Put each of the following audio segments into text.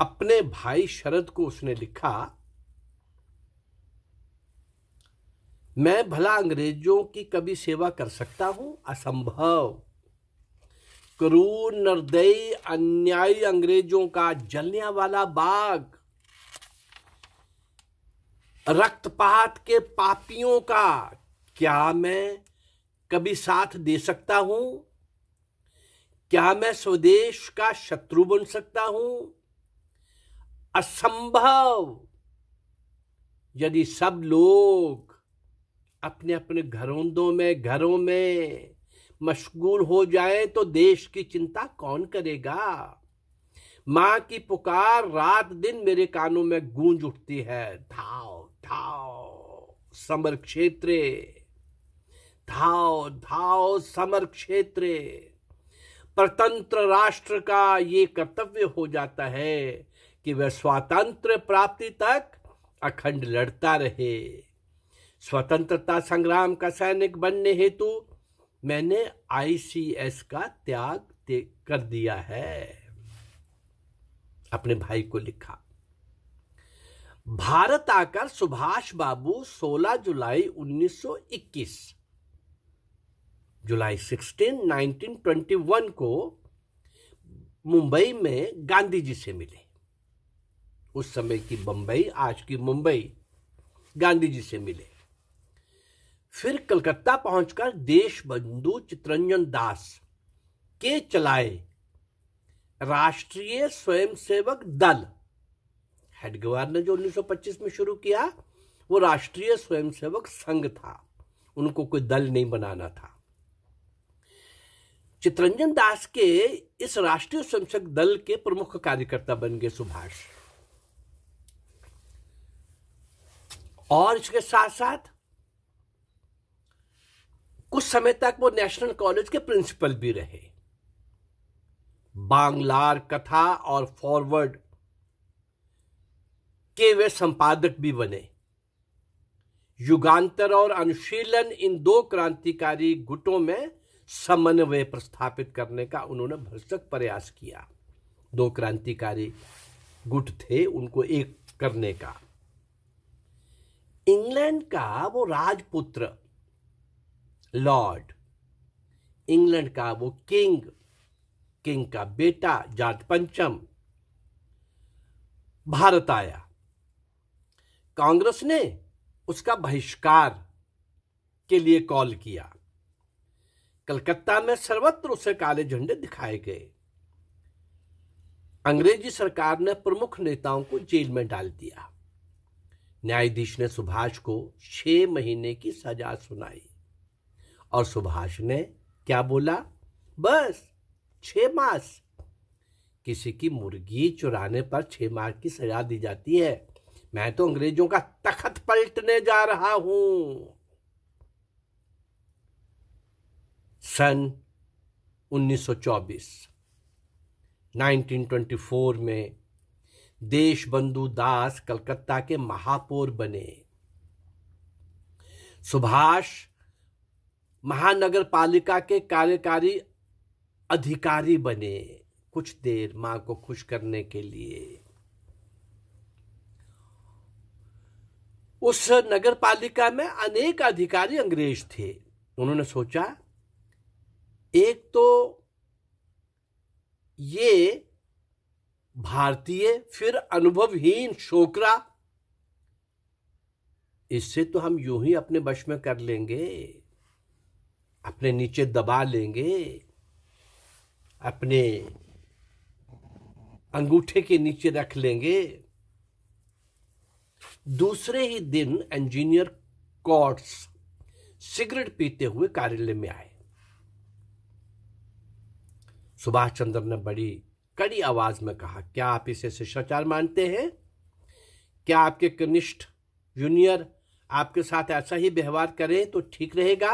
अपने भाई शरद को उसने लिखा मैं भला अंग्रेजों की कभी सेवा कर सकता हूं असंभव क्रूर निर्दयी अन्यायी अंग्रेजों का जलने वाला बाग रक्तपात के पापियों का क्या मैं कभी साथ दे सकता हूं क्या मैं स्वदेश का शत्रु बन सकता हूं असंभव यदि सब लोग अपने अपने घरोंदों में घरों में मशगूल हो जाए तो देश की चिंता कौन करेगा मां की पुकार रात दिन मेरे कानों में गूंज उठती है धाओ धाओ समर क्षेत्र धाओ धाओ समर क्षेत्र प्रतंत्र राष्ट्र का ये कर्तव्य हो जाता है कि वह स्वातंत्र प्राप्ति तक अखंड लड़ता रहे स्वतंत्रता संग्राम का सैनिक बनने हेतु मैंने आईसीएस का त्याग कर दिया है अपने भाई को लिखा भारत आकर सुभाष बाबू 16 जुलाई 1921 जुलाई 16, 1921 को मुंबई में गांधी जी से मिले उस समय की बंबई आज की मुंबई गांधी जी से मिले फिर कलकत्ता पहुंचकर देश बंधु चित्रंजन दास के चलाए राष्ट्रीय स्वयंसेवक दल हेडगवार ने जो 1925 में शुरू किया वो राष्ट्रीय स्वयंसेवक संघ था उनको कोई दल नहीं बनाना था चित्रंजन दास के इस राष्ट्रीय स्वयंसेवक दल के प्रमुख कार्यकर्ता बन गए सुभाष और इसके साथ साथ कुछ समय तक वो नेशनल कॉलेज के प्रिंसिपल भी रहे बांग्लार कथा और फॉरवर्ड के वे संपादक भी बने युगांतर और अनुशीलन इन दो क्रांतिकारी गुटों में समन्वय प्रस्थापित करने का उन्होंने भरसक प्रयास किया दो क्रांतिकारी गुट थे उनको एक करने का इंग्लैंड का वो राजपुत्र लॉर्ड इंग्लैंड का वो किंग किंग का बेटा जाट पंचम भारत आया कांग्रेस ने उसका बहिष्कार के लिए कॉल किया कलकत्ता में सर्वत्र उसे काले झंडे दिखाए गए अंग्रेजी सरकार ने प्रमुख नेताओं को जेल में डाल दिया न्यायाधीश ने सुभाष को छह महीने की सजा सुनाई और सुभाष ने क्या बोला बस छह मास किसी की मुर्गी चुराने पर छह माह की सजा दी जाती है मैं तो अंग्रेजों का तखत पलटने जा रहा हूं सन 1924 1924 में देशबंधु दास कलकत्ता के महापौर बने सुभाष महानगर पालिका के कार्यकारी अधिकारी बने कुछ देर मां को खुश करने के लिए उस नगर पालिका में अनेक अधिकारी अंग्रेज थे उन्होंने सोचा एक तो ये भारतीय फिर अनुभवहीन शोकरा इससे तो हम यूं ही अपने वश में कर लेंगे अपने नीचे दबा लेंगे अपने अंगूठे के नीचे रख लेंगे दूसरे ही दिन इंजीनियर कॉट्स सिगरेट पीते हुए कार्यालय में आए सुभाष चंद्र ने बड़ी कड़ी आवाज में कहा क्या आप इसे शिष्टाचार मानते हैं क्या आपके कनिष्ठ जूनियर आपके साथ ऐसा ही व्यवहार करें तो ठीक रहेगा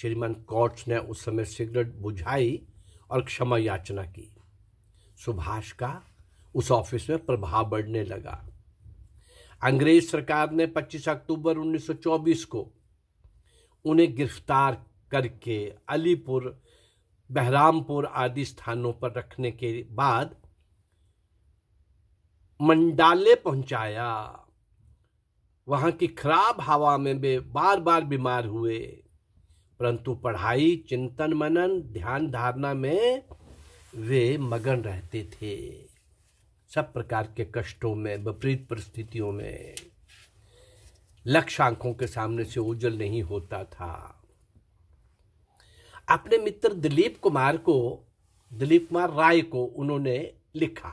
श्रीमान कॉट्स ने उस समय सिगरेट बुझाई और क्षमा याचना की सुभाष का उस ऑफिस में प्रभाव बढ़ने लगा अंग्रेज सरकार ने 25 अक्टूबर 1924 को उन्हें गिरफ्तार करके अलीपुर बहरामपुर आदि स्थानों पर रखने के बाद मंडाले पहुंचाया वहां की खराब हवा में वे बार बार बीमार हुए परंतु पढ़ाई चिंतन मनन ध्यान धारणा में वे मगन रहते थे सब प्रकार के कष्टों में विपरीत परिस्थितियों में लक्ष्य आंखों के सामने से उज्जवल नहीं होता था अपने मित्र दिलीप कुमार को दिलीप कुमार राय को उन्होंने लिखा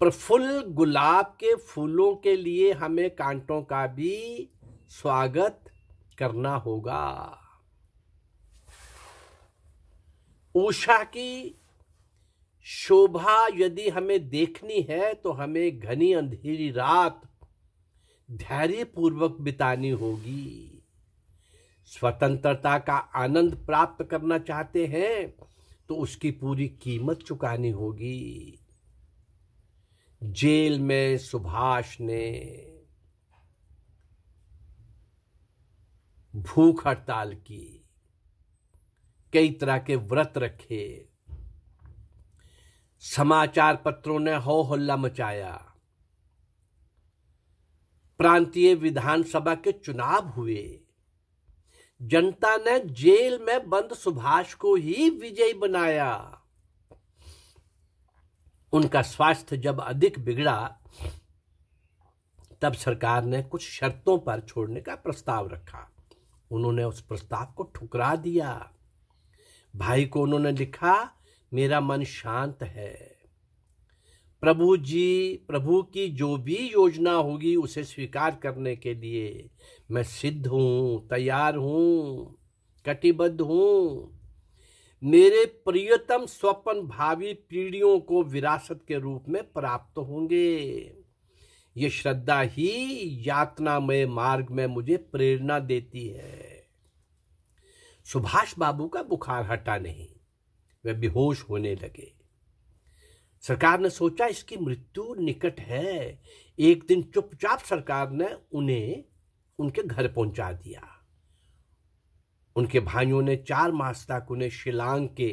प्रफुल्ल गुलाब के फूलों के लिए हमें कांटों का भी स्वागत करना होगा ऊषा की शोभा यदि हमें देखनी है तो हमें घनी अंधेरी रात धैर्य पूर्वक बितानी होगी स्वतंत्रता का आनंद प्राप्त करना चाहते हैं तो उसकी पूरी कीमत चुकानी होगी जेल में सुभाष ने भूख हड़ताल की कई तरह के व्रत रखे समाचार पत्रों ने हो हल्ला मचाया प्रांतीय विधानसभा के चुनाव हुए जनता ने जेल में बंद सुभाष को ही विजयी बनाया उनका स्वास्थ्य जब अधिक बिगड़ा तब सरकार ने कुछ शर्तों पर छोड़ने का प्रस्ताव रखा उन्होंने उस प्रस्ताव को ठुकरा दिया भाई को उन्होंने लिखा मेरा मन शांत है प्रभु जी प्रभु की जो भी योजना होगी उसे स्वीकार करने के लिए मैं सिद्ध हूँ तैयार हूँ कटिबद्ध हूँ मेरे प्रियतम स्वप्न भावी पीढ़ियों को विरासत के रूप में प्राप्त होंगे ये श्रद्धा ही यातनामय मार्ग में मुझे प्रेरणा देती है सुभाष बाबू का बुखार हटा नहीं वे बेहोश होने लगे सरकार ने सोचा इसकी मृत्यु निकट है एक दिन चुपचाप सरकार ने उन्हें उनके घर पहुंचा दिया उनके भाइयों ने चार मास तक उन्हें शिलांग के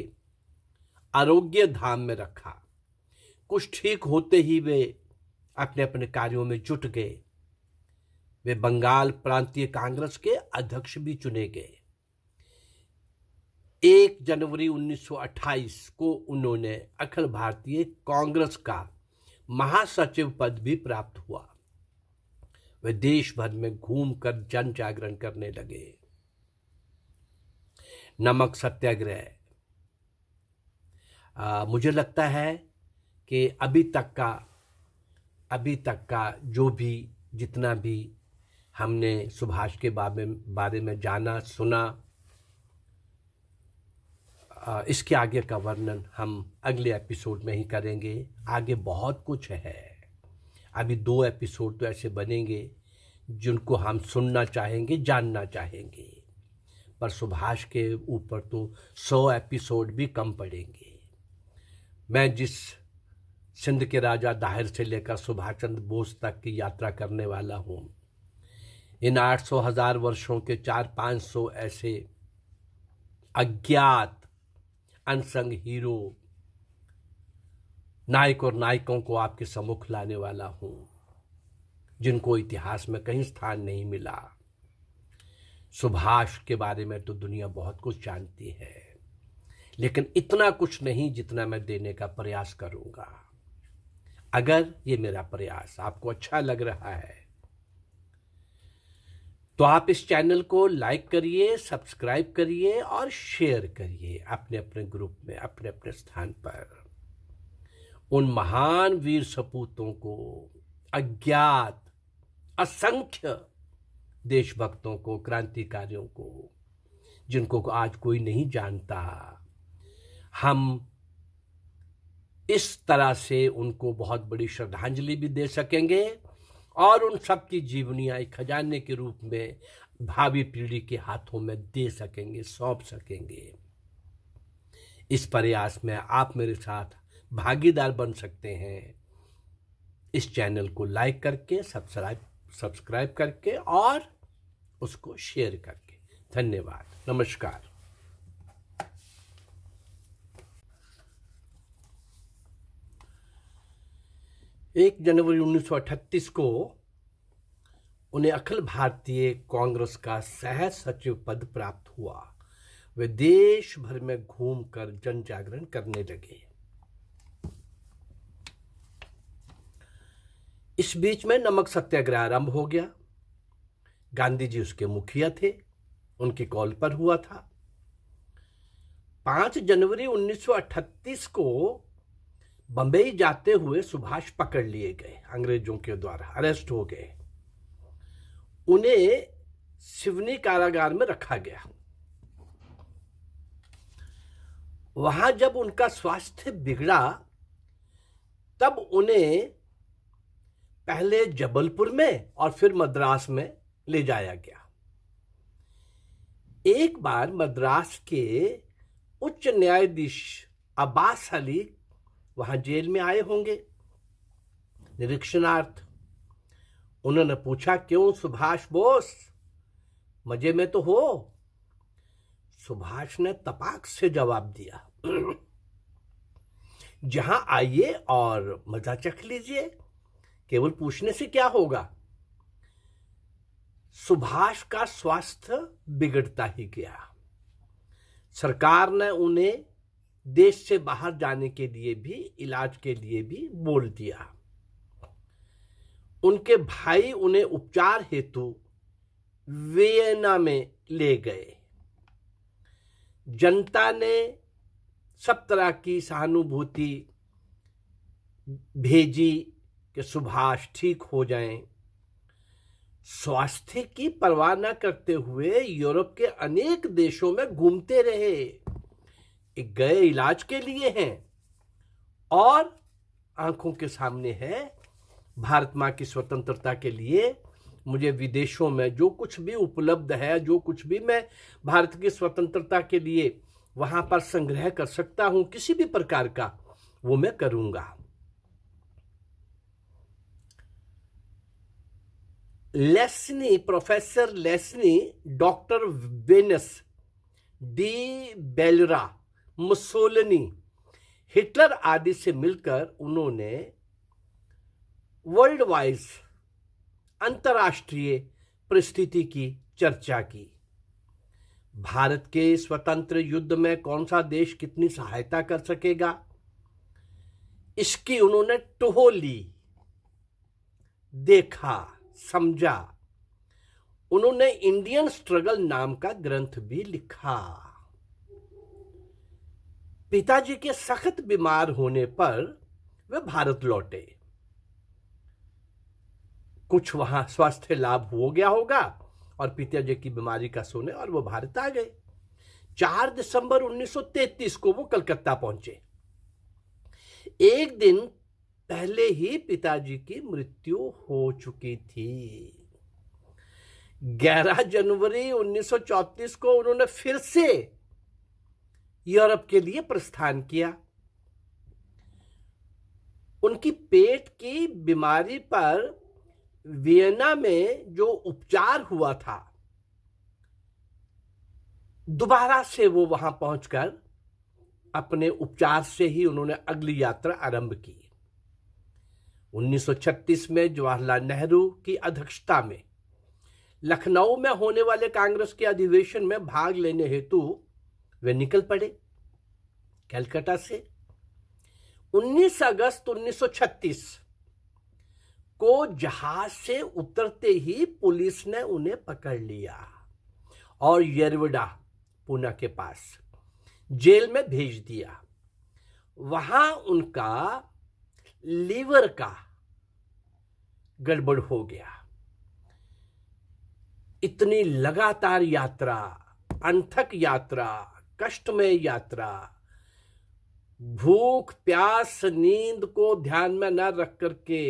आरोग्य धाम में रखा कुछ ठीक होते ही वे अपने अपने कार्यों में जुट गए वे बंगाल प्रांतीय कांग्रेस के अध्यक्ष भी चुने गए एक जनवरी 1928 को उन्होंने अखिल भारतीय कांग्रेस का महासचिव पद भी प्राप्त हुआ वे देश भर में घूमकर जन जागरण करने लगे नमक सत्याग्रह मुझे लगता है कि अभी तक का अभी तक का जो भी जितना भी हमने सुभाष के बारे में जाना सुना इसके आगे का वर्णन हम अगले एपिसोड में ही करेंगे आगे बहुत कुछ है अभी दो एपिसोड तो ऐसे बनेंगे जिनको हम सुनना चाहेंगे जानना चाहेंगे पर सुभाष के ऊपर तो सौ एपिसोड भी कम पड़ेंगे मैं जिस सिंध के राजा दाहिर से लेकर सुभाष चंद्र बोस तक की यात्रा करने वाला हूँ इन आठ सौ हजार वर्षों के चार पाँच सौ ऐसे अज्ञात अनसंग हीरो नायक और नायकों को आपके सम्मुख लाने वाला हूं जिनको इतिहास में कहीं स्थान नहीं मिला सुभाष के बारे में तो दुनिया बहुत कुछ जानती है लेकिन इतना कुछ नहीं जितना मैं देने का प्रयास करूंगा अगर ये मेरा प्रयास आपको अच्छा लग रहा है तो आप इस चैनल को लाइक करिए सब्सक्राइब करिए और शेयर करिए अपने अपने ग्रुप में अपने अपने स्थान पर उन महान वीर सपूतों को अज्ञात असंख्य देशभक्तों को क्रांतिकारियों को जिनको आज कोई नहीं जानता हम इस तरह से उनको बहुत बड़ी श्रद्धांजलि भी दे सकेंगे और उन सब की जीवनियाँ एक खजाने के रूप में भावी पीढ़ी के हाथों में दे सकेंगे सौंप सकेंगे इस प्रयास में आप मेरे साथ भागीदार बन सकते हैं इस चैनल को लाइक करके सब्सक्राइब सब्सक्राइब करके और उसको शेयर करके धन्यवाद नमस्कार एक जनवरी 1938 को उन्हें अखिल भारतीय कांग्रेस का सह सचिव पद प्राप्त हुआ वे देश भर में घूमकर जन जागरण करने लगे इस बीच में नमक सत्याग्रह आरंभ हो गया गांधी जी उसके मुखिया थे उनकी कॉल पर हुआ था 5 जनवरी 1938 को बंबई जाते हुए सुभाष पकड़ लिए गए अंग्रेजों के द्वारा अरेस्ट हो गए उन्हें सिवनी कारागार में रखा गया वहां जब उनका स्वास्थ्य बिगड़ा तब उन्हें पहले जबलपुर में और फिर मद्रास में ले जाया गया एक बार मद्रास के उच्च न्यायाधीश अब्बास अली वहां जेल में आए होंगे निरीक्षणार्थ उन्होंने पूछा क्यों सुभाष बोस मजे में तो हो सुभाष ने तपाक से जवाब दिया जहां आइए और मजा चख लीजिए केवल पूछने से क्या होगा सुभाष का स्वास्थ्य बिगड़ता ही गया सरकार ने उन्हें देश से बाहर जाने के लिए भी इलाज के लिए भी बोल दिया उनके भाई उन्हें उपचार हेतु वियना में ले गए जनता ने सब तरह की सहानुभूति भेजी कि सुभाष ठीक हो जाएं स्वास्थ्य की परवाह न करते हुए यूरोप के अनेक देशों में घूमते रहे गए इलाज के लिए हैं और आंखों के सामने है भारत माँ की स्वतंत्रता के लिए मुझे विदेशों में जो कुछ भी उपलब्ध है जो कुछ भी मैं भारत की स्वतंत्रता के लिए वहां पर संग्रह कर सकता हूं किसी भी प्रकार का वो मैं करूंगा लेसनी प्रोफेसर लेसनी डॉक्टर वेनस डी बेलरा मुसोलनी हिटलर आदि से मिलकर उन्होंने वर्ल्ड वाइज अंतर्राष्ट्रीय परिस्थिति की चर्चा की भारत के स्वतंत्र युद्ध में कौन सा देश कितनी सहायता कर सकेगा इसकी उन्होंने टोह ली देखा समझा उन्होंने इंडियन स्ट्रगल नाम का ग्रंथ भी लिखा पिताजी के सख्त बीमार होने पर वे भारत लौटे कुछ वहां स्वास्थ्य लाभ हो गया होगा और पिताजी की बीमारी का सोने और वो भारत आ गए 4 दिसंबर 1933 को वो कलकत्ता पहुंचे एक दिन पहले ही पिताजी की मृत्यु हो चुकी थी 11 जनवरी 1934 को उन्होंने फिर से यूरोप के लिए प्रस्थान किया उनकी पेट की बीमारी पर वियना में जो उपचार हुआ था दोबारा से वो वहां पहुंचकर अपने उपचार से ही उन्होंने अगली यात्रा आरंभ की 1936 में जवाहरलाल नेहरू की अध्यक्षता में लखनऊ में होने वाले कांग्रेस के अधिवेशन में भाग लेने हेतु वे निकल पड़े कैलकाटा से 19 अगस्त 1936 को जहाज से उतरते ही पुलिस ने उन्हें पकड़ लिया और यरवडा पूना के पास जेल में भेज दिया वहां उनका लीवर का गड़बड़ हो गया इतनी लगातार यात्रा अंथक यात्रा कष्ट में यात्रा भूख प्यास नींद को ध्यान में न रख करके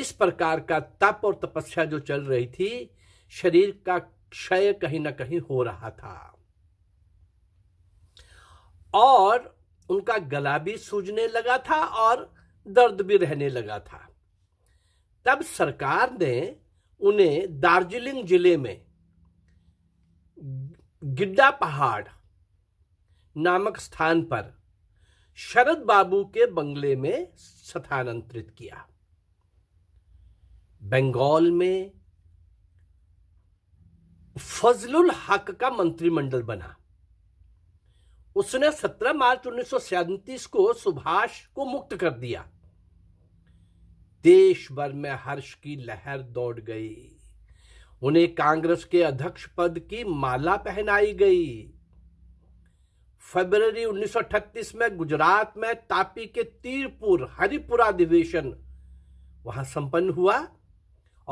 इस प्रकार का तप और तपस्या जो चल रही थी शरीर का क्षय कहीं ना कहीं हो रहा था और उनका गला भी सूजने लगा था और दर्द भी रहने लगा था तब सरकार ने उन्हें दार्जिलिंग जिले में गिड्डा पहाड़ नामक स्थान पर शरद बाबू के बंगले में स्थानांतरित किया बंगाल में फजलुल हक का मंत्रिमंडल बना उसने 17 मार्च उन्नीस को सुभाष को मुक्त कर दिया देश भर में हर्ष की लहर दौड़ गई उन्हें कांग्रेस के अध्यक्ष पद की माला पहनाई गई फरवरी 1938 में गुजरात में तापी के तीरपुर हरिपुरा अधिवेशन वहां संपन्न हुआ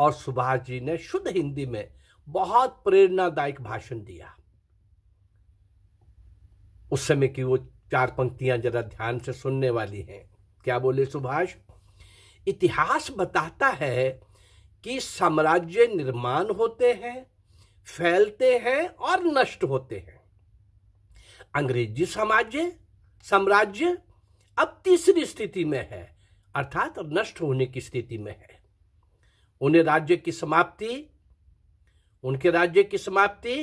और सुभाष जी ने शुद्ध हिंदी में बहुत प्रेरणादायक भाषण दिया उस समय की वो चार पंक्तियां जरा ध्यान से सुनने वाली हैं क्या बोले सुभाष इतिहास बताता है कि साम्राज्य निर्माण होते हैं फैलते हैं और नष्ट होते हैं अंग्रेजी साम्राज्य साम्राज्य अब तीसरी स्थिति में है अर्थात नष्ट होने की स्थिति में है उन्हें राज्य की समाप्ति उनके राज्य की समाप्ति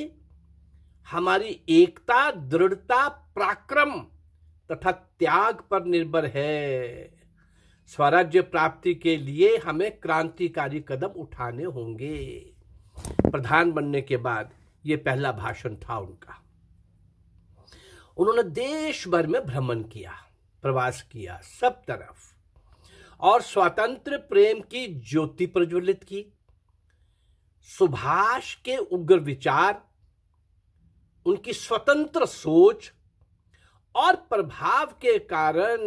हमारी एकता दृढ़ता पराक्रम तथा त्याग पर निर्भर है स्वराज्य प्राप्ति के लिए हमें क्रांतिकारी कदम उठाने होंगे प्रधान बनने के बाद ये पहला भाषण था उनका उन्होंने देश भर में भ्रमण किया प्रवास किया सब तरफ और स्वतंत्र प्रेम की ज्योति प्रज्वलित की सुभाष के उग्र विचार उनकी स्वतंत्र सोच और प्रभाव के कारण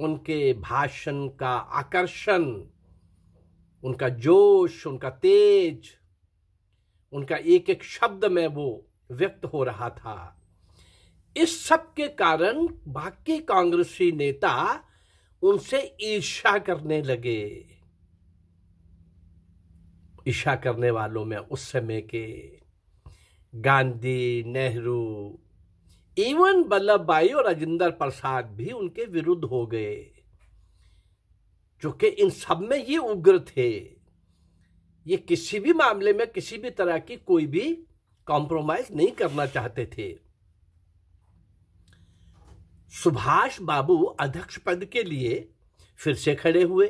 उनके भाषण का आकर्षण उनका जोश उनका तेज उनका एक एक शब्द में वो व्यक्त हो रहा था इस सब के कारण बाकी कांग्रेसी नेता उनसे ईर्षा करने लगे ईर्षा करने वालों में उस समय के गांधी नेहरू इवन वल्लभ भाई और राजेंद्र प्रसाद भी उनके विरुद्ध हो गए चूंकि इन सब में ये उग्र थे ये किसी भी मामले में किसी भी तरह की कोई भी कॉम्प्रोमाइज नहीं करना चाहते थे सुभाष बाबू अध्यक्ष पद के लिए फिर से खड़े हुए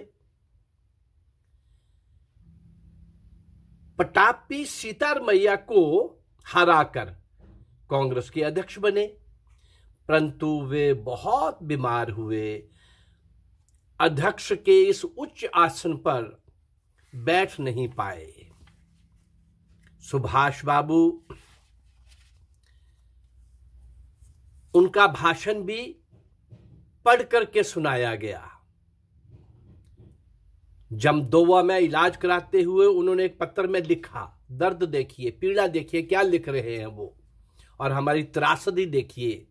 पटापी सीतारमैया को हराकर कांग्रेस के अध्यक्ष बने परंतु वे बहुत बीमार हुए अध्यक्ष के इस उच्च आसन पर बैठ नहीं पाए सुभाष बाबू उनका भाषण भी पढ़ करके सुनाया गया जमदोवा में इलाज कराते हुए उन्होंने एक पत्र में लिखा दर्द देखिए पीड़ा देखिए क्या लिख रहे हैं वो और हमारी त्रासदी देखिए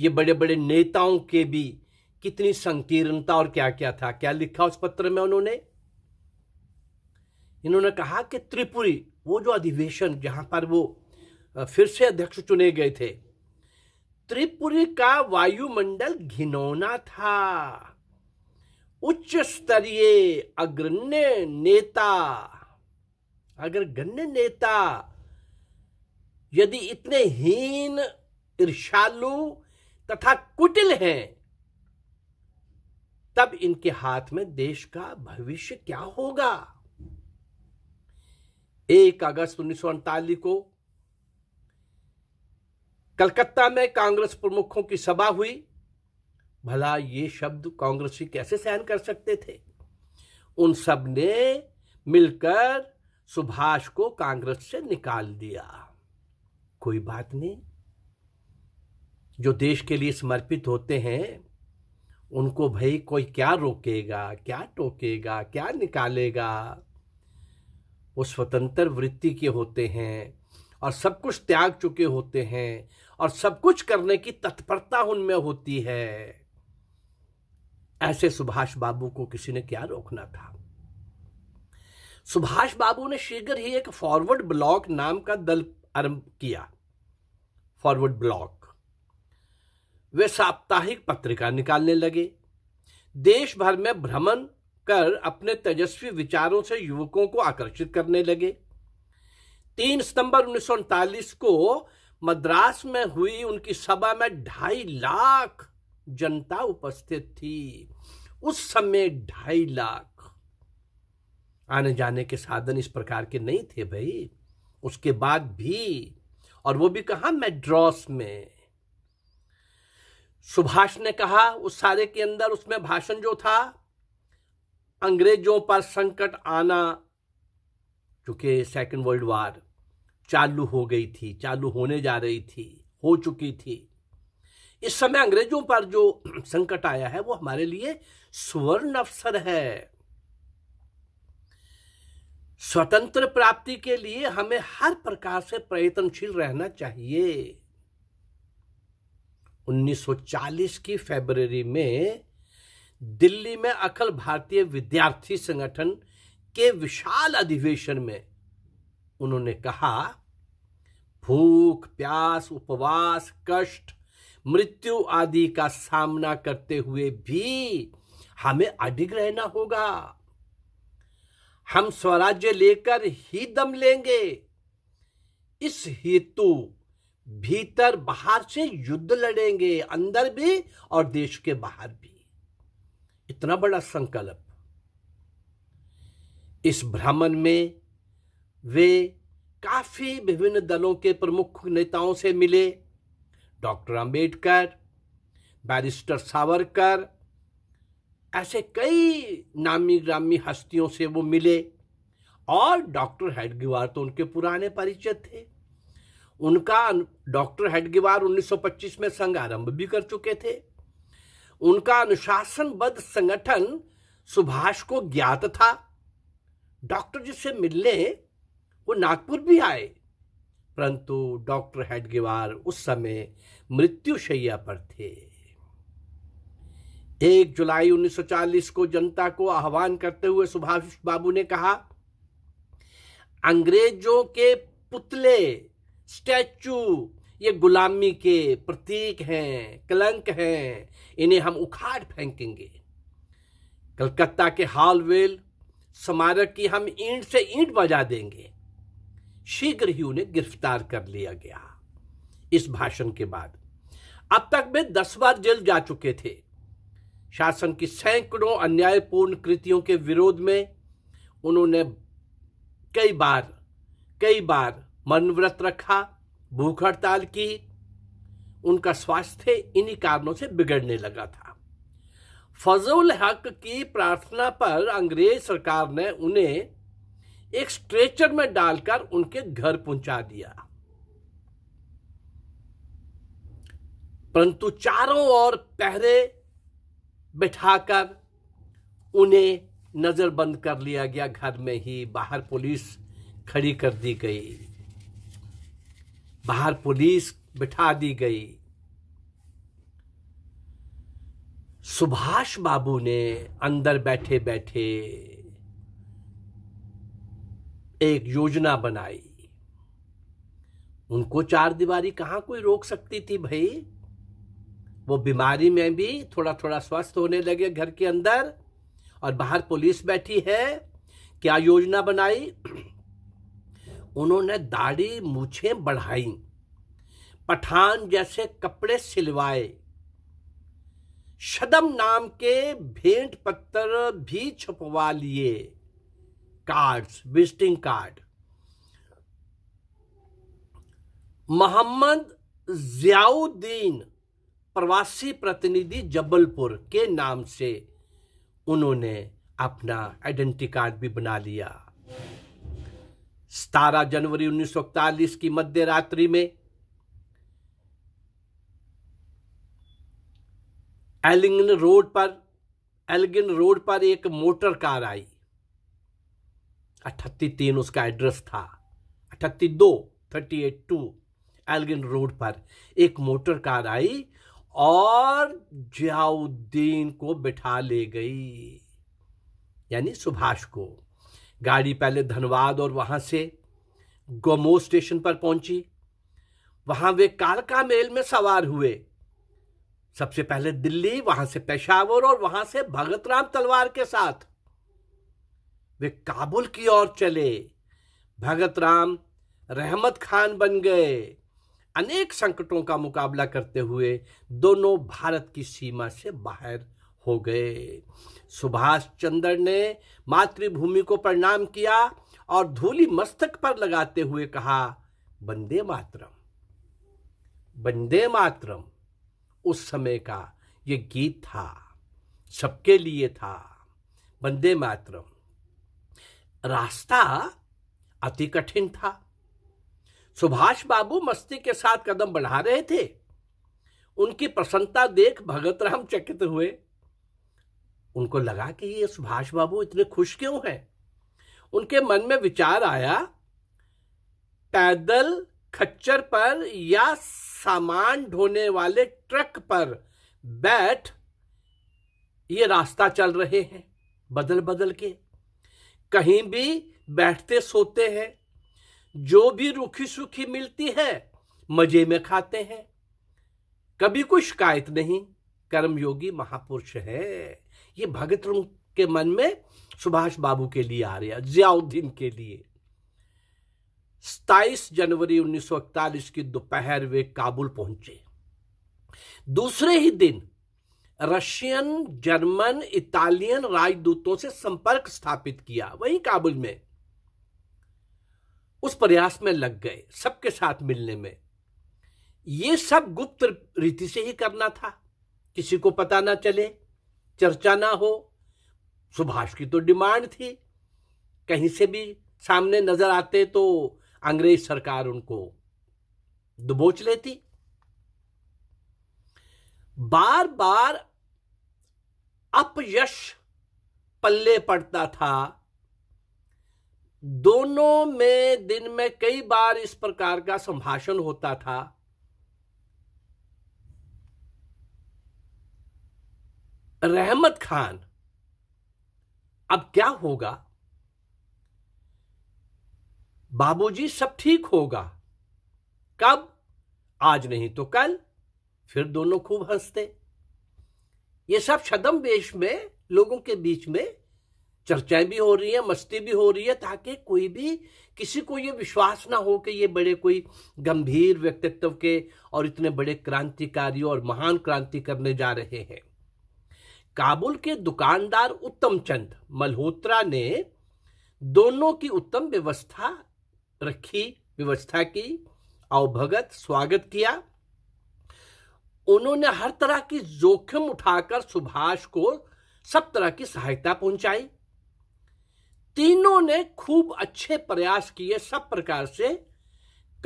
ये बड़े बड़े नेताओं के भी कितनी संकीर्णता और क्या क्या था क्या लिखा उस पत्र में उन्होंने इन्होंने कहा कि त्रिपुरी वो जो अधिवेशन जहां पर वो फिर से अध्यक्ष चुने गए थे त्रिपुरी का वायुमंडल घिनौना था उच्च स्तरीय अग्रण्य नेता अगर गण्य नेता यदि इतने हीन ईर्षालु तथा कुटिल हैं तब इनके हाथ में देश का भविष्य क्या होगा एक अगस्त उन्नीस को कलकत्ता में कांग्रेस प्रमुखों की सभा हुई भला ये शब्द कांग्रेसी कैसे सहन कर सकते थे उन सब ने मिलकर सुभाष को कांग्रेस से निकाल दिया कोई बात नहीं जो देश के लिए समर्पित होते हैं उनको भाई कोई क्या रोकेगा क्या टोकेगा क्या निकालेगा वो स्वतंत्र वृत्ति के होते हैं और सब कुछ त्याग चुके होते हैं और सब कुछ करने की तत्परता उनमें होती है ऐसे सुभाष बाबू को किसी ने क्या रोकना था सुभाष बाबू ने शीघ्र ही एक फॉरवर्ड ब्लॉक नाम का दल आरंभ किया फॉरवर्ड ब्लॉक वे साप्ताहिक पत्रिका निकालने लगे देश भर में भ्रमण कर अपने तेजस्वी विचारों से युवकों को आकर्षित करने लगे तीन सितंबर उन्नीस को मद्रास में हुई उनकी सभा में ढाई लाख जनता उपस्थित थी उस समय ढाई लाख आने जाने के साधन इस प्रकार के नहीं थे भाई उसके बाद भी और वो भी कहा मेड्रॉस में सुभाष ने कहा उस सारे के अंदर उसमें भाषण जो था अंग्रेजों पर संकट आना चूंकि सेकेंड वर्ल्ड वार चालू हो गई थी चालू होने जा रही थी हो चुकी थी इस समय अंग्रेजों पर जो संकट आया है वो हमारे लिए स्वर्ण अवसर है स्वतंत्र प्राप्ति के लिए हमें हर प्रकार से प्रयत्नशील रहना चाहिए 1940 की फरवरी में दिल्ली में अखिल भारतीय विद्यार्थी संगठन के विशाल अधिवेशन में उन्होंने कहा भूख प्यास उपवास कष्ट मृत्यु आदि का सामना करते हुए भी हमें अडिग रहना होगा हम स्वराज्य लेकर ही दम लेंगे इस हेतु भीतर बाहर से युद्ध लड़ेंगे अंदर भी और देश के बाहर भी इतना बड़ा संकल्प इस भ्रमण में वे काफी विभिन्न दलों के प्रमुख नेताओं से मिले डॉक्टर अंबेडकर बैरिस्टर सावरकर ऐसे कई नामी ग्रामी हस्तियों से वो मिले और डॉक्टर हेडगिवार तो उनके पुराने परिचय थे उनका डॉक्टर हेडगिवार 1925 में संघ आरंभ भी कर चुके थे उनका अनुशासनबद्ध संगठन सुभाष को ज्ञात था डॉक्टर जी से मिलने वो नागपुर भी आए परंतु डॉक्टर हेडगेवार उस समय मृत्युशैया पर थे एक जुलाई 1940 को जनता को आह्वान करते हुए सुभाष बाबू ने कहा अंग्रेजों के पुतले स्टैचू ये गुलामी के प्रतीक हैं कलंक हैं इन्हें हम उखाड़ फेंकेंगे कलकत्ता के हॉलवेल स्मारक की हम ईंट से ईंट बजा देंगे शीघ्र ही उन्हें गिरफ्तार कर लिया गया इस भाषण के बाद अब तक वे दस बार जेल जा चुके थे शासन की सैकड़ों अन्यायपूर्ण कृतियों के विरोध में उन्होंने कई बार कई बार मन व्रत रखा भूख हड़ताल की उनका स्वास्थ्य इन्हीं कारणों से बिगड़ने लगा था फजल हक की प्रार्थना पर अंग्रेज सरकार ने उन्हें एक स्ट्रेचर में डालकर उनके घर पहुंचा दिया परंतु चारों ओर पहरे बैठाकर उन्हें नज़रबंद कर लिया गया घर में ही बाहर पुलिस खड़ी कर दी गई बाहर पुलिस बिठा दी गई सुभाष बाबू ने अंदर बैठे बैठे एक योजना बनाई उनको चार दीवारी कहां कोई रोक सकती थी भाई वो बीमारी में भी थोड़ा थोड़ा स्वस्थ होने लगे घर के अंदर और बाहर पुलिस बैठी है क्या योजना बनाई उन्होंने दाढ़ी मूछे बढ़ाई पठान जैसे कपड़े सिलवाए शदम नाम के भेंट पत्र भी छपवा लिए cards visiting card Mohammad Ziauddin प्रवासी प्रतिनिधि जबलपुर के नाम से उन्होंने अपना आइडेंटिटी कार्ड भी बना लिया सतारह जनवरी उन्नीस की मध्य रात्रि में एलिंगन रोड पर एलगिन रोड पर एक मोटर कार आई अठत्ती तीन उसका एड्रेस था अठत्ती दो thirty eight two Elgin road पर एक मोटर कार आई और जियाउद्दीन को बिठा ले गई यानी सुभाष को गाड़ी पहले धनबाद और वहां से गोमो स्टेशन पर पहुंची वहां वे कालका मेल में सवार हुए सबसे पहले दिल्ली वहां से पेशावर और वहां से भगत राम तलवार के साथ वे काबुल की ओर चले भगत राम रहमत खान बन गए अनेक संकटों का मुकाबला करते हुए दोनों भारत की सीमा से बाहर हो गए सुभाष चंद्र ने मातृभूमि को प्रणाम किया और धूली मस्तक पर लगाते हुए कहा बंदे मातरम बंदे मातरम उस समय का ये गीत था सबके लिए था वंदे मातरम रास्ता अति कठिन था सुभाष बाबू मस्ती के साथ कदम बढ़ा रहे थे उनकी प्रसन्नता देख भगत राम चकित हुए उनको लगा कि ये सुभाष बाबू इतने खुश क्यों हैं उनके मन में विचार आया पैदल खच्चर पर या सामान ढोने वाले ट्रक पर बैठ ये रास्ता चल रहे हैं बदल बदल के कहीं भी बैठते सोते हैं जो भी रुखी सुखी मिलती है मजे में खाते हैं कभी कोई शिकायत नहीं कर्मयोगी महापुरुष है ये भगत के मन में सुभाष बाबू के लिए आ रहा जियाउद्दीन के लिए सताइस जनवरी उन्नीस की दोपहर वे काबुल पहुंचे दूसरे ही दिन रशियन जर्मन इटालियन राजदूतों से संपर्क स्थापित किया वहीं काबुल में उस प्रयास में लग गए सबके साथ मिलने में ये सब गुप्त रीति से ही करना था किसी को पता ना चले चर्चा ना हो सुभाष की तो डिमांड थी कहीं से भी सामने नजर आते तो अंग्रेज सरकार उनको दुबोच लेती बार बार अपयश पल्ले पड़ता था दोनों में दिन में कई बार इस प्रकार का संभाषण होता था रहमत खान अब क्या होगा बाबूजी सब ठीक होगा कब आज नहीं तो कल फिर दोनों खूब हंसते ये सब छदम वेश में लोगों के बीच में चर्चाएं भी हो रही है मस्ती भी हो रही है ताकि कोई भी किसी को ये विश्वास ना हो कि ये बड़े कोई गंभीर व्यक्तित्व के और इतने बड़े क्रांतिकारी और महान क्रांति करने जा रहे हैं काबुल के दुकानदार उत्तम चंद मल्होत्रा ने दोनों की उत्तम व्यवस्था रखी व्यवस्था की अवभगत स्वागत किया उन्होंने हर तरह की जोखिम उठाकर सुभाष को सब तरह की सहायता पहुंचाई तीनों ने खूब अच्छे प्रयास किए सब प्रकार से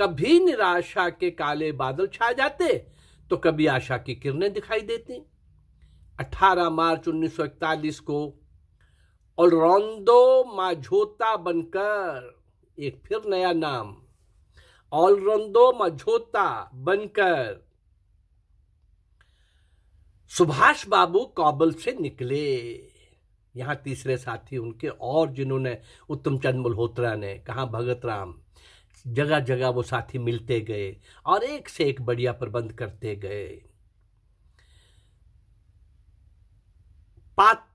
कभी निराशा के काले बादल छा जाते तो कभी आशा की किरणें दिखाई देती 18 मार्च 1941 को और माझोता बनकर एक फिर नया नाम ऑलरौंदो माझोता बनकर सुभाष बाबू काबल से निकले यहाँ तीसरे साथी उनके और जिन्होंने उत्तम चंद मल्होत्रा ने कहा भगत राम जगह जगह वो साथी मिलते गए और एक से एक बढ़िया प्रबंध करते गए पात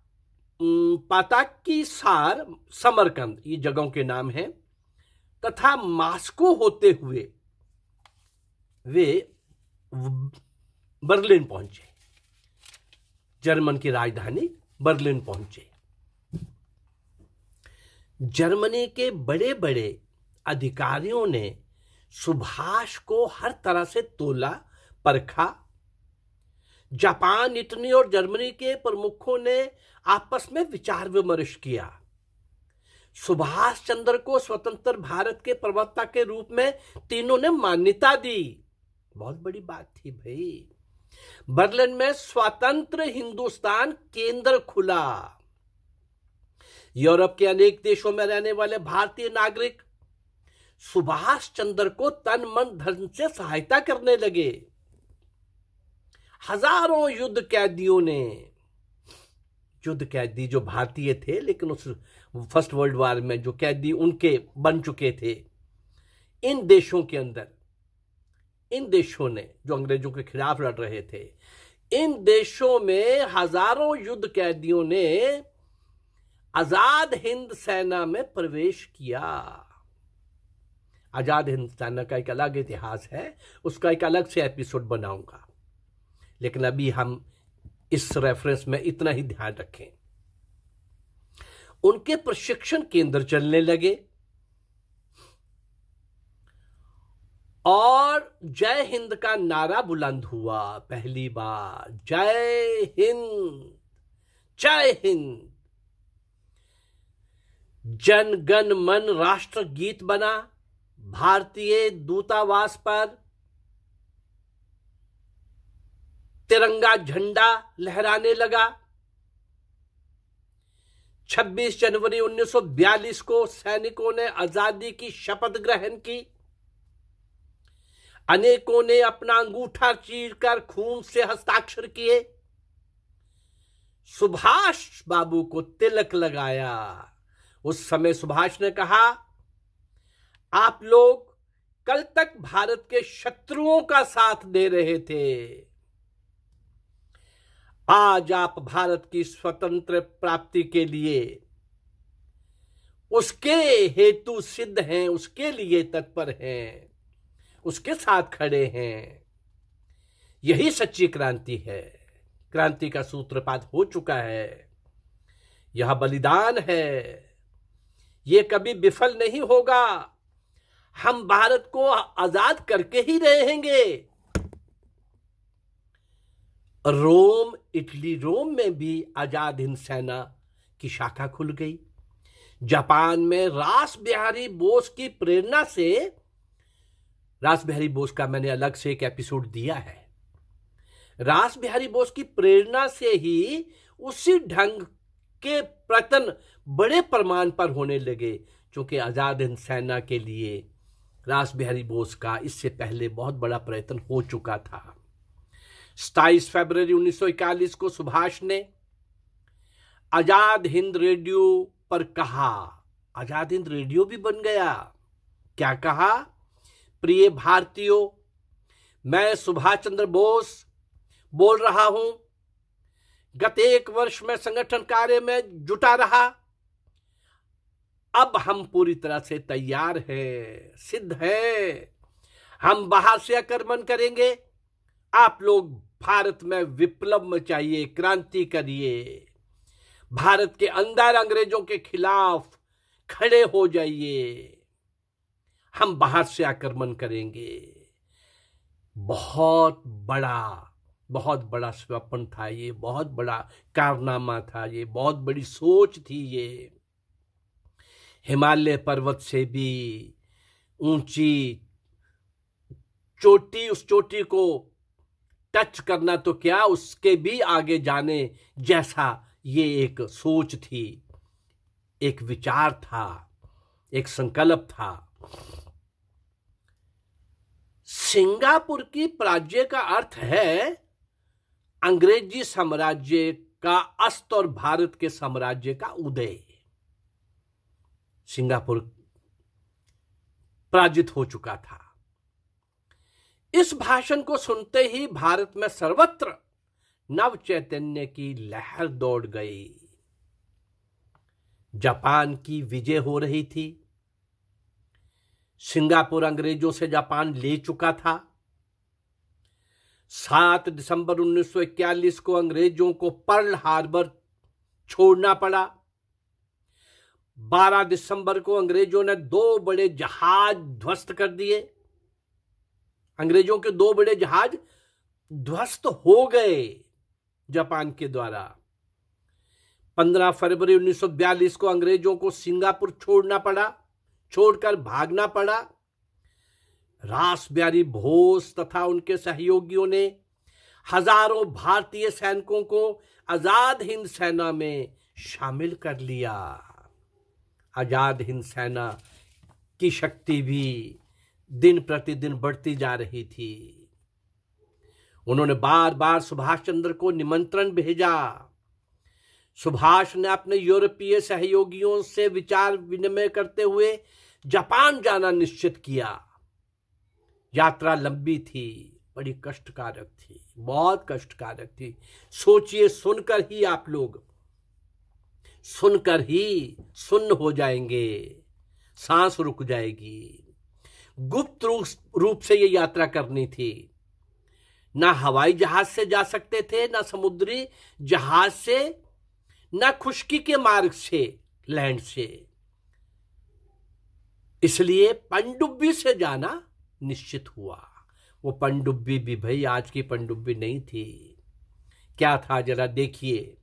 की सार समरकंद ये जगहों के नाम हैं तथा मास्को होते हुए वे बर्लिन पहुंचे जर्मन की राजधानी बर्लिन पहुंचे जर्मनी के बड़े बड़े अधिकारियों ने सुभाष को हर तरह से तोला परखा जापान इटली और जर्मनी के प्रमुखों ने आपस में विचार विमर्श किया सुभाष चंद्र को स्वतंत्र भारत के प्रवक्ता के रूप में तीनों ने मान्यता दी बहुत बड़ी बात थी भाई बर्लिन में स्वतंत्र हिंदुस्तान केंद्र खुला यूरोप के अनेक देशों में रहने वाले भारतीय नागरिक सुभाष चंद्र को तन मन धन से सहायता करने लगे हजारों युद्ध कैदियों ने युद्ध कैदी जो भारतीय थे लेकिन उस फर्स्ट वर्ल्ड वार में जो कैदी उनके बन चुके थे इन देशों के अंदर इन देशों ने जो अंग्रेजों के खिलाफ लड़ रहे थे इन देशों में हजारों युद्ध कैदियों ने आजाद हिंद सेना में प्रवेश किया आजाद हिंद सेना का एक अलग इतिहास है उसका एक अलग से एपिसोड बनाऊंगा लेकिन अभी हम इस रेफरेंस में इतना ही ध्यान रखें उनके प्रशिक्षण केंद्र चलने लगे और जय हिंद का नारा बुलंद हुआ पहली बार जय हिंद जय हिंद जन गण मन राष्ट्र गीत बना भारतीय दूतावास पर तिरंगा झंडा लहराने लगा 26 जनवरी 1942 को सैनिकों ने आजादी की शपथ ग्रहण की अनेकों ने अपना अंगूठा चीरकर खून से हस्ताक्षर किए सुभाष बाबू को तिलक लगाया उस समय सुभाष ने कहा आप लोग कल तक भारत के शत्रुओं का साथ दे रहे थे आज आप भारत की स्वतंत्र प्राप्ति के लिए उसके हेतु सिद्ध हैं उसके लिए तत्पर हैं उसके साथ खड़े हैं यही सच्ची क्रांति है क्रांति का सूत्रपात हो चुका है यह बलिदान है ये कभी विफल नहीं होगा हम भारत को आजाद करके ही रहेंगे रोम इटली रोम में भी आजाद हिंद सेना की शाखा खुल गई जापान में रास बिहारी बोस की प्रेरणा से रास बिहारी बोस का मैंने अलग से एक एपिसोड दिया है रास बिहारी बोस की प्रेरणा से ही उसी ढंग के प्रतन बड़े प्रमाण पर होने लगे चूंकि आज़ाद हिंद सेना के लिए रास बिहारी बोस का इससे पहले बहुत बड़ा प्रयत्न हो चुका था सताईस फरवरी 1941 को सुभाष ने आज़ाद हिंद रेडियो पर कहा आज़ाद हिंद रेडियो भी बन गया क्या कहा प्रिय भारतीयों मैं सुभाष चंद्र बोस बोल रहा हूं गत एक वर्ष में संगठन कार्य में जुटा रहा अब हम पूरी तरह से तैयार है सिद्ध है हम बाहर से आक्रमण करेंगे आप लोग भारत में विप्लव मचाइए क्रांति करिए भारत के अंदर अंग्रेजों के खिलाफ खड़े हो जाइए हम बाहर से आक्रमण करेंगे बहुत बड़ा बहुत बड़ा स्वप्न था ये बहुत बड़ा कारनामा था ये बहुत बड़ी सोच थी ये हिमालय पर्वत से भी ऊंची चोटी उस चोटी को टच करना तो क्या उसके भी आगे जाने जैसा ये एक सोच थी एक विचार था एक संकल्प था सिंगापुर की प्राज्य का अर्थ है अंग्रेजी साम्राज्य का अस्त और भारत के साम्राज्य का उदय सिंगापुर पराजित हो चुका था इस भाषण को सुनते ही भारत में सर्वत्र नव चैतन्य की लहर दौड़ गई जापान की विजय हो रही थी सिंगापुर अंग्रेजों से जापान ले चुका था 7 दिसंबर 1941 को अंग्रेजों को पर्ल हार्बर छोड़ना पड़ा 12 दिसंबर को अंग्रेजों ने दो बड़े जहाज ध्वस्त कर दिए अंग्रेजों के दो बड़े जहाज ध्वस्त हो गए जापान के द्वारा 15 फरवरी 1942 को अंग्रेजों को सिंगापुर छोड़ना पड़ा छोड़कर भागना पड़ा रास बिहारी भोस तथा उनके सहयोगियों ने हजारों भारतीय सैनिकों को आजाद हिंद सेना में शामिल कर लिया आज़ाद हिंद सेना की शक्ति भी दिन प्रतिदिन बढ़ती जा रही थी उन्होंने बार बार सुभाष चंद्र को निमंत्रण भेजा सुभाष ने अपने यूरोपीय सहयोगियों से विचार विनिमय करते हुए जापान जाना निश्चित किया यात्रा लंबी थी बड़ी कष्टकारक थी बहुत कष्टकारक थी सोचिए सुनकर ही आप लोग सुनकर ही सुन्न हो जाएंगे सांस रुक जाएगी गुप्त रूप से ये यात्रा करनी थी ना हवाई जहाज से जा सकते थे ना समुद्री जहाज से ना खुशकी के मार्ग से लैंड से इसलिए पनडुब्बी से जाना निश्चित हुआ वो पनडुब्बी भी भाई आज की पनडुब्बी नहीं थी क्या था जरा देखिए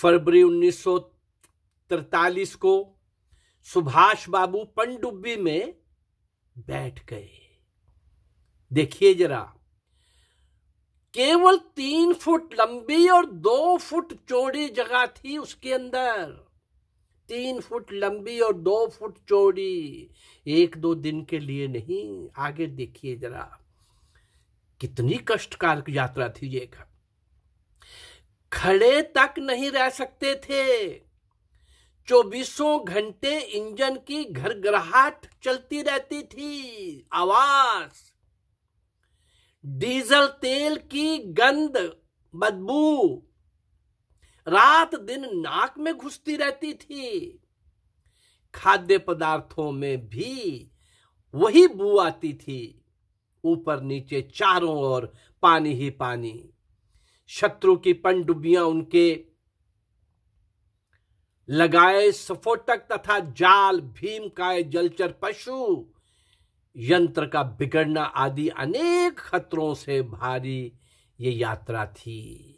फरवरी 1943 को सुभाष बाबू पनडुब्बी में बैठ गए देखिए जरा केवल तीन फुट लंबी और दो फुट चौड़ी जगह थी उसके अंदर तीन फुट लंबी और दो फुट चौड़ी एक दो दिन के लिए नहीं आगे देखिए जरा कितनी कष्टकार यात्रा थी ये खड़े तक नहीं रह सकते थे चौबीसों घंटे इंजन की घर ग्राहट चलती रहती थी आवाज डीजल तेल की गंध बदबू रात दिन नाक में घुसती रहती थी खाद्य पदार्थों में भी वही बू आती थी ऊपर नीचे चारों ओर पानी ही पानी शत्रु की पनडुब्बियां उनके लगाए सफोटक तथा जाल भीम काय जलचर पशु यंत्र का बिगड़ना आदि अनेक खतरों से भारी ये यात्रा थी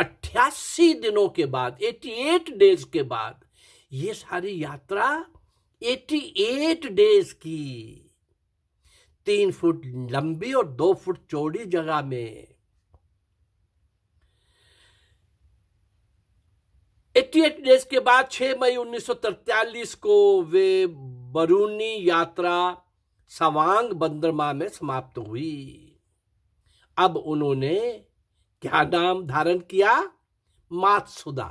अट्ठासी दिनों के बाद 88 डेज के बाद ये सारी यात्रा 88 डेज की तीन फुट लंबी और दो फुट चौड़ी जगह में एट्टी एट डेज के बाद 6 मई 1943 को वे बरूनी यात्रा सवांग बंदरमा में समाप्त हुई अब उन्होंने क्या नाम धारण किया मातसुदा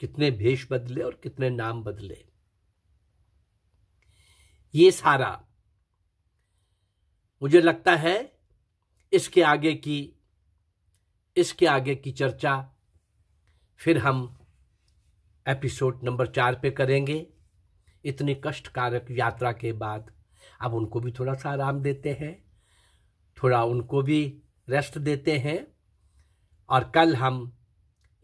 कितने भेष बदले और कितने नाम बदले ये सारा मुझे लगता है इसके आगे की इसके आगे की चर्चा फिर हम एपिसोड नंबर चार पे करेंगे इतनी कष्टकारक यात्रा के बाद अब उनको भी थोड़ा सा आराम देते हैं थोड़ा उनको भी रेस्ट देते हैं और कल हम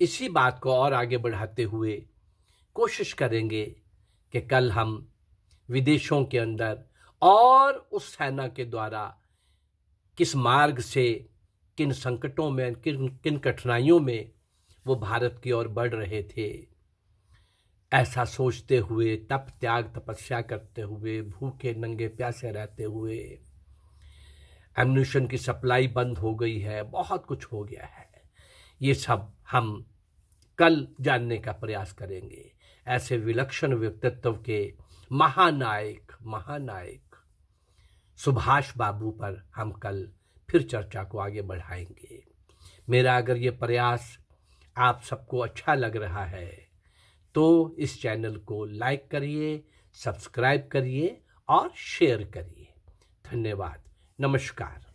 इसी बात को और आगे बढ़ाते हुए कोशिश करेंगे कि कल हम विदेशों के अंदर और उस सेना के द्वारा किस मार्ग से किन संकटों में किन किन कठिनाइयों में वो भारत की ओर बढ़ रहे थे ऐसा सोचते हुए तप त्याग तपस्या करते हुए भूखे नंगे प्यासे रहते हुए एम्यूशन की सप्लाई बंद हो गई है बहुत कुछ हो गया है ये सब हम कल जानने का प्रयास करेंगे ऐसे विलक्षण व्यक्तित्व के महानायक महानायक सुभाष बाबू पर हम कल फिर चर्चा को आगे बढ़ाएंगे मेरा अगर ये प्रयास आप सबको अच्छा लग रहा है तो इस चैनल को लाइक करिए सब्सक्राइब करिए और शेयर करिए धन्यवाद नमस्कार